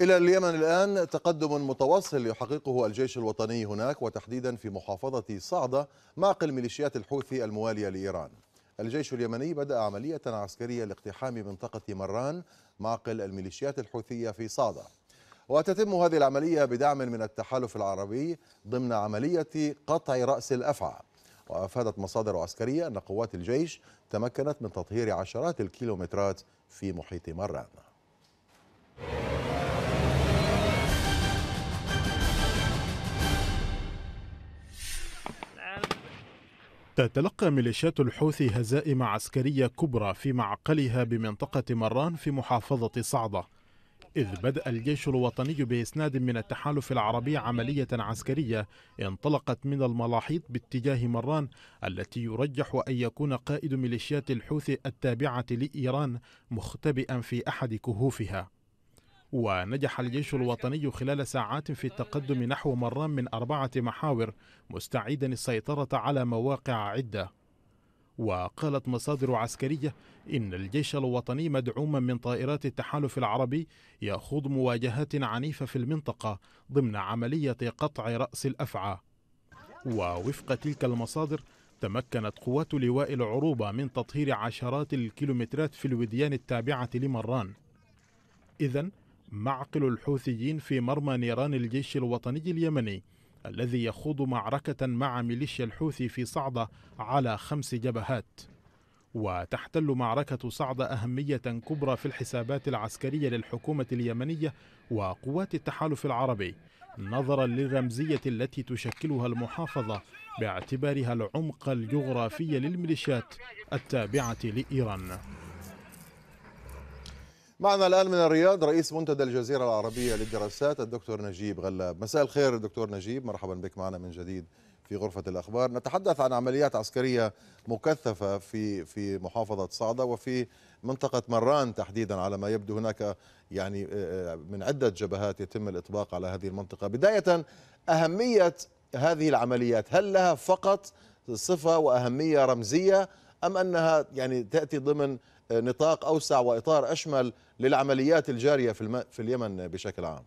إلى اليمن الآن تقدم متواصل يحققه الجيش الوطني هناك وتحديدا في محافظة صعدة معقل ميليشيات الحوثي الموالية لإيران الجيش اليمني بدأ عملية عسكرية لاقتحام منطقة مران معقل الميليشيات الحوثية في صعدة وتتم هذه العملية بدعم من التحالف العربي ضمن عملية قطع رأس الأفعى وأفادت مصادر عسكرية أن قوات الجيش تمكنت من تطهير عشرات الكيلومترات في محيط مران تتلقى ميليشيات الحوثي هزائم عسكرية كبرى في معقلها بمنطقة مران في محافظة صعدة إذ بدأ الجيش الوطني بإسناد من التحالف العربي عملية عسكرية انطلقت من الملاحيط باتجاه مران التي يرجح أن يكون قائد ميليشيات الحوثي التابعة لإيران مختبئا في أحد كهوفها ونجح الجيش الوطني خلال ساعات في التقدم نحو مران من أربعة محاور مستعيدا السيطرة على مواقع عدة وقالت مصادر عسكرية إن الجيش الوطني مدعوما من طائرات التحالف العربي يخوض مواجهات عنيفة في المنطقة ضمن عملية قطع رأس الأفعى ووفق تلك المصادر تمكنت قوات لواء العروبة من تطهير عشرات الكيلومترات في الوديان التابعة لمران إذا معقل الحوثيين في مرمى نيران الجيش الوطني اليمني الذي يخوض معركة مع ميليشيا الحوثي في صعدة على خمس جبهات وتحتل معركة صعدة أهمية كبرى في الحسابات العسكرية للحكومة اليمنية وقوات التحالف العربي نظرا للرمزية التي تشكلها المحافظة باعتبارها العمق الجغرافي للميليشيات التابعة لإيران معنا الآن من الرياض رئيس منتدى الجزيرة العربية للدراسات الدكتور نجيب غلاب مساء الخير دكتور نجيب مرحبا بك معنا من جديد في غرفة الأخبار نتحدث عن عمليات عسكرية مكثفة في في محافظة صعدة وفي منطقة مران تحديدا على ما يبدو هناك يعني آه، آه، من عدة جبهات يتم الإطباق على هذه المنطقة بداية أهمية هذه العمليات هل لها فقط صفة وأهمية رمزية أم أنها يعني تأتي ضمن نطاق أوسع وإطار أشمل للعمليات الجارية في, في اليمن بشكل عام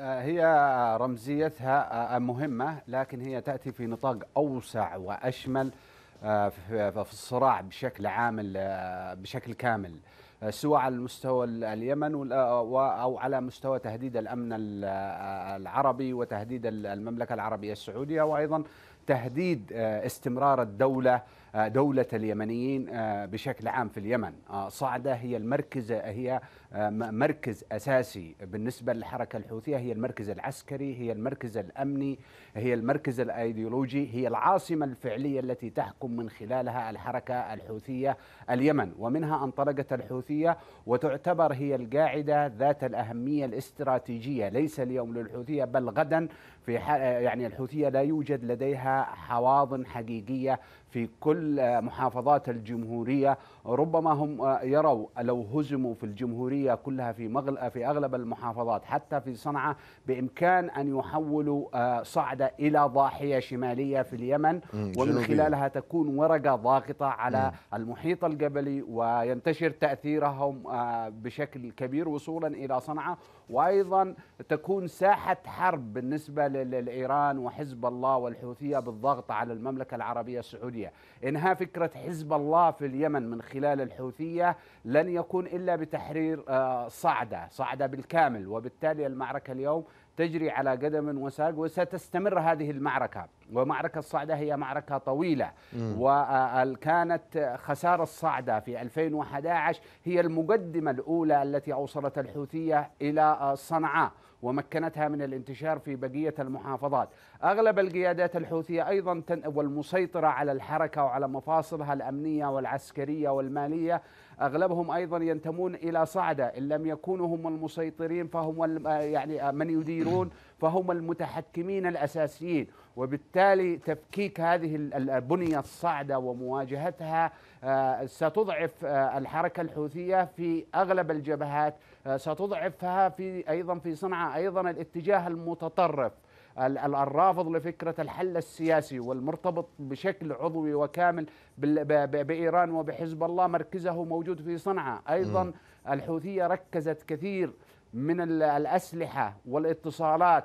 هي رمزيتها آه، مهمة لكن هي تأتي في نطاق أوسع وأشمل آه، في الصراع بشكل عام آه، بشكل كامل سواء على مستوى اليمن او على مستوى تهديد الامن العربي وتهديد المملكه العربيه السعوديه وايضا تهديد آه، استمرار الدولة آه، دولة اليمنيين آه، بشكل عام في اليمن صعدة هي المركز هي مركز أساسي بالنسبة للحركة الحوثية هي المركز العسكري هي المركز الأمني هي المركز الأيديولوجي هي العاصمة الفعلية التي تحكم من خلالها الحركة الحوثية اليمن ومنها انطلقت الحوثية وتعتبر هي القاعدة ذات الأهمية الاستراتيجية ليس اليوم للحوثية بل غدا في يعني الحوثية لا يوجد لديها حواضن حقيقيه في كل محافظات الجمهورية ربما هم يروا لو هزموا في الجمهورية كلها في, مغل في أغلب المحافظات حتى في صنعاء بإمكان أن يحولوا آه، صعدة إلى ضاحية شمالية في اليمن ومن خلالها تكون ورقة ضاغطة على المحيط الجبلي وينتشر تأثيرهم آه، بشكل كبير وصولا إلى صنعاء وأيضا تكون ساحة حرب بالنسبة لإيران وحزب الله والحوثية بالضغط على المملكة العربية السعودية السعودية إنهاء فكرة حزب الله في اليمن من خلال الحوثية لن يكون إلا بتحرير آه، صعدة صعدة بالكامل وبالتالي المعركة اليوم تجري على قدم وساق وستستمر هذه المعركة ومعركة الصعدة هي معركة طويلة وكانت خسارة الصعدة في 2011 هي المقدمة الأولى التي أوصلت الحوثية إلى صنعاء ومكنتها من الانتشار في بقية المحافظات أغلب القيادات الحوثية أيضا والمسيطرة على الحركة وعلى مفاصلها الأمنية والعسكرية والمالية أغلبهم أيضا ينتمون إلى صعدة إن لم يكونوا هم المسيطرين فهم آه، يعني آه، من يديرون فهم المتحكمين الأساسيين وبالتالي تفكيك هذه البنية الصعدة ومواجهتها آه، ستضعف الحركة الحوثية في أغلب الجبهات ستضعفها في أيضا في صنعاء أيضا الاتجاه المتطرف الرافض لفكرة الحل السياسي والمرتبط بشكل عضوي وكامل بإيران وبحزب الله مركزه موجود في صنعاء أيضا الحوثية ركزت كثير من الأسلحة والاتصالات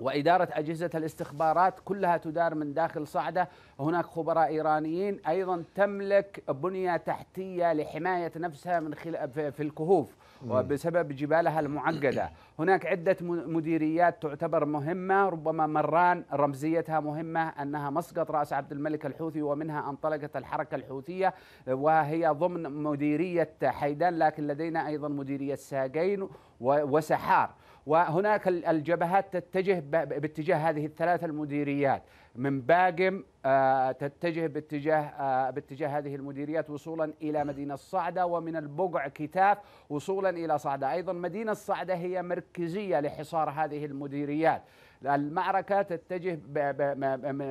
وإدارة أجهزة الاستخبارات كلها تدار من داخل صعدة هناك خبراء إيرانيين أيضا تملك بنية تحتية لحماية نفسها من خلال في الكهوف وبسبب جبالها المعقدة هناك عدة مديريات تعتبر مهمة ربما مران رمزيتها مهمة أنها مسقط رأس عبد الملك الحوثي ومنها انطلقت الحركة الحوثية وهي ضمن مديرية حيدان لكن لدينا أيضا مديرية ساقين وسحار وهناك الجبهات تتجه باتجاه هذه الثلاث المديريات من باقم آه، تتجه باتجاه آه، باتجاه هذه المديريات وصولا الى مدينه صعده ومن البقع كتاف وصولا الى صعده، ايضا مدينه صعده هي مركزيه لحصار هذه المديريات. المعركة تتجه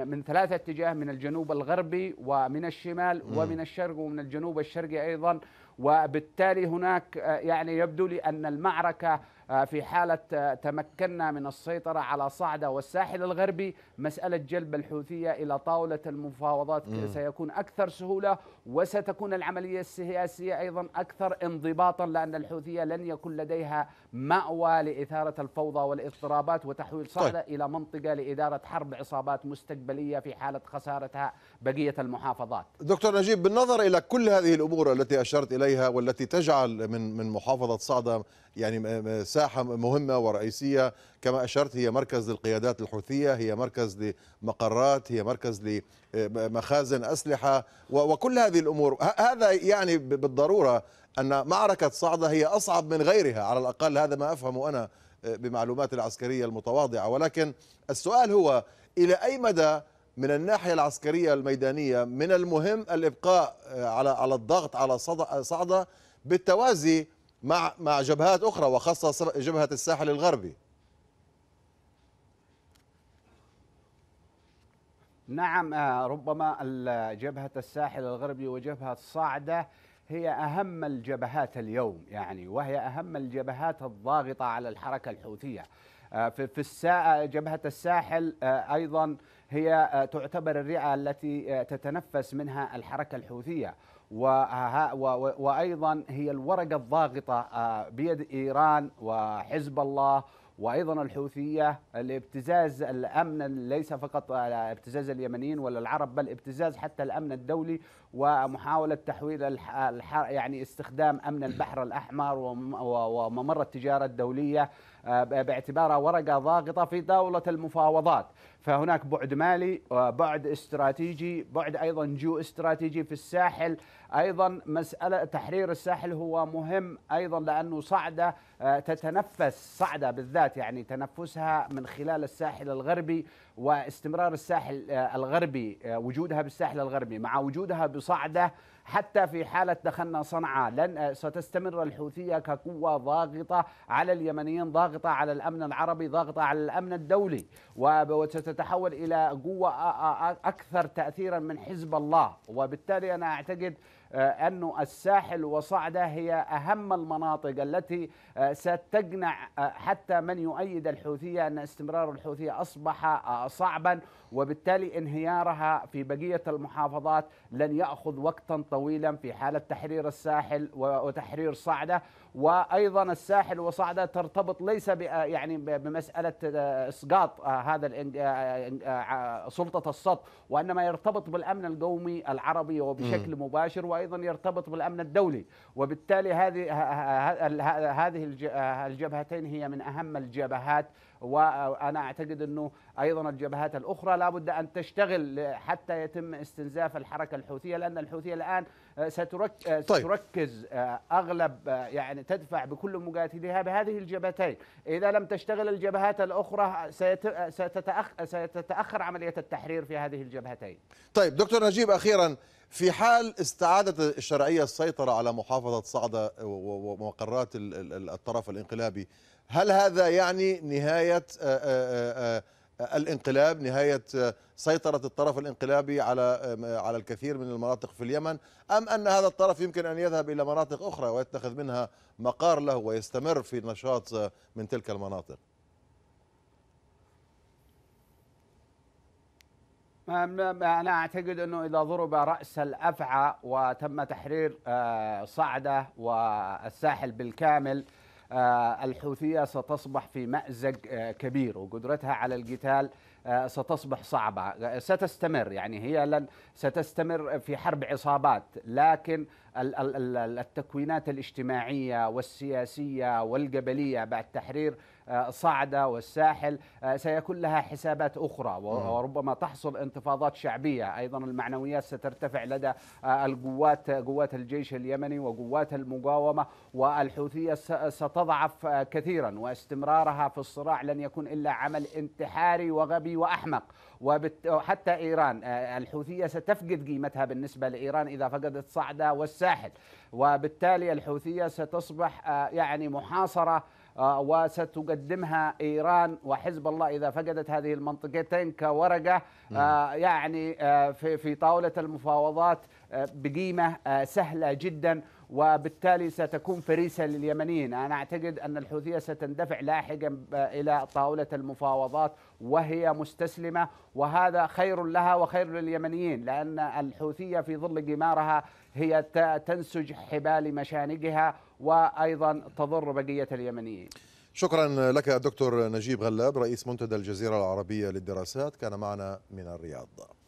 من ثلاثة اتجاه من الجنوب الغربي ومن الشمال ومن الشرق ومن الجنوب الشرقي أيضا وبالتالي هناك آه، يعني يبدو لي أن المعركة آه، في حالة آه، تمكنا من السيطرة على صعدة والساحل الغربي مسألة جلب الحوثية إلى طاولة المفاوضات م. سيكون أكثر سهولة وستكون العملية السياسية أيضا أكثر انضباطا لأن الحوثية لن يكون لديها مأوى لإثارة الفوضى والاضطرابات وتحويل طيب. صعدة طيب. إلى منطقة لإدارة حرب عصابات مستقبلية في حالة خسارتها بقية المحافظات دكتور نجيب بالنظر إلى كل هذه الأمور التي أشرت إليها والتي تجعل من من محافظة صعدة يعني آه، ساعة مساحة مهمة ورئيسية كما أشرت هي مركز للقيادات الحوثية هي مركز لمقرات هي مركز لمخازن أسلحة وكل هذه الأمور هذا يعني بالضرورة أن معركة صعدة هي أصعب من غيرها على الأقل هذا ما افهمه أنا آه، بمعلومات العسكرية المتواضعة ولكن السؤال هو إلى أي مدى من الناحية العسكرية الميدانية من المهم الإبقاء آه، على على الضغط على صعدة بالتوازي مع مع جبهات اخرى وخاصه جبهه الساحل الغربي نعم آه، ربما جبهة الساحل الغربي وجبهة صعدة هي أهم الجبهات اليوم يعني وهي أهم الجبهات الضاغطة على الحركة الحوثية آه، في آه، جبهة الساحل أيضا هي تعتبر الرئة التي تتنفس منها الحركة الحوثية وايضا هي الورقه الضاغطه آه، بيد ايران وحزب الله وايضا الحوثيه الابتزاز الامن ليس فقط ابتزاز اليمنيين ولا العرب بل ابتزاز حتى الامن الدولي ومحاوله تحويل الحر يعني استخدام امن البحر الاحمر وممر التجاره الدوليه آه، باعتبارها ورقه ضاغطه في طاوله المفاوضات فهناك بعد مالي آه، بعد استراتيجي بعد ايضا جو استراتيجي في الساحل ايضا مساله تحرير الساحل هو مهم ايضا لانه صعده آه، تتنفس صعده بالذات يعني تنفسها من خلال الساحل الغربي واستمرار الساحل آه، الغربي آه، وجودها بالساحل الغربي مع وجودها بصعده حتى في حالة دخلنا صنعاء لن ستستمر الحوثية كقوة ضاغطة على اليمنيين ضاغطة على الأمن العربي ضاغطة على الأمن الدولي وستتحول إلى قوة أكثر تأثيرا من حزب الله وبالتالي أنا أعتقد آه، أن الساحل وصعدة هي أهم المناطق التي آه، ستجنع آه، حتى من يؤيد الحوثية أن استمرار الحوثية أصبح صعبا وبالتالي انهيارها في بقية المحافظات لن يأخذ وقتا طويلا في حالة تحرير الساحل وتحرير صعدة وايضا الساحل وصعده ترتبط ليس يعني بمساله آه، اسقاط آه، هذا آه، سلطه السط وانما يرتبط بالامن القومي العربي وبشكل مباشر وايضا يرتبط بالامن الدولي وبالتالي هذه هذه الجبهتين هي من اهم الجبهات وانا اعتقد انه ايضا الجبهات الاخرى لابد ان تشتغل حتى يتم استنزاف الحركه الحوثيه لان الحوثيه الان آه، ستركز آه، طيب. ستركز آه، اغلب يعني تدفع بكل مجاهديها بهذه الجبهتين اذا لم تشتغل الجبهات الاخرى ستتأخر, ستتاخر عمليه التحرير في هذه الجبهتين طيب دكتور نجيب اخيرا في حال استعادة الشرعية السيطرة على محافظة صعدة ومقرات الطرف الانقلابي هل هذا يعني نهاية الانقلاب نهاية سيطرة الطرف الانقلابي على على الكثير من المناطق في اليمن أم أن هذا الطرف يمكن أن يذهب إلى مناطق أخرى ويتخذ منها مقار له ويستمر في النشاط من تلك المناطق أنا أعتقد أنه إذا ضرب رأس الأفعى وتم تحرير آه، صعدة والساحل بالكامل آه، الحوثية ستصبح في مأزق آه، كبير وقدرتها على القتال آه، ستصبح صعبة ستستمر يعني هي لن ستستمر في حرب عصابات لكن التكوينات الاجتماعية والسياسية والجبلية بعد تحرير آه، صعدة والساحل آه، سيكون لها حسابات أخرى وربما تحصل انتفاضات شعبية أيضا المعنويات سترتفع لدى آه، القوات قوات الجيش اليمني وقوات المقاومة والحوثية ستضعف كثيرا واستمرارها في الصراع لن يكون إلا عمل انتحاري وغبي وأحمق وحتى إيران الحوثية ستفقد قيمتها بالنسبة لإيران إذا فقدت صعدة والساحل الساحل وبالتالي الحوثية ستصبح آه، يعني محاصرة آه، وستقدمها ايران وحزب الله اذا فقدت هذه المنطقتين كورقه آه، يعني في في طاوله المفاوضات بقيمه سهله جدا وبالتالي ستكون فريسه لليمنيين، انا اعتقد ان الحوثيه ستندفع لاحقا الى طاوله المفاوضات وهي مستسلمه وهذا خير لها وخير لليمنيين لان الحوثيه في ظل قمارها هي تنسج حبال مشانقها وأيضا تضر بقية اليمنيين شكرا لك الدكتور نجيب غلاب رئيس منتدى الجزيرة العربية للدراسات كان معنا من الرياض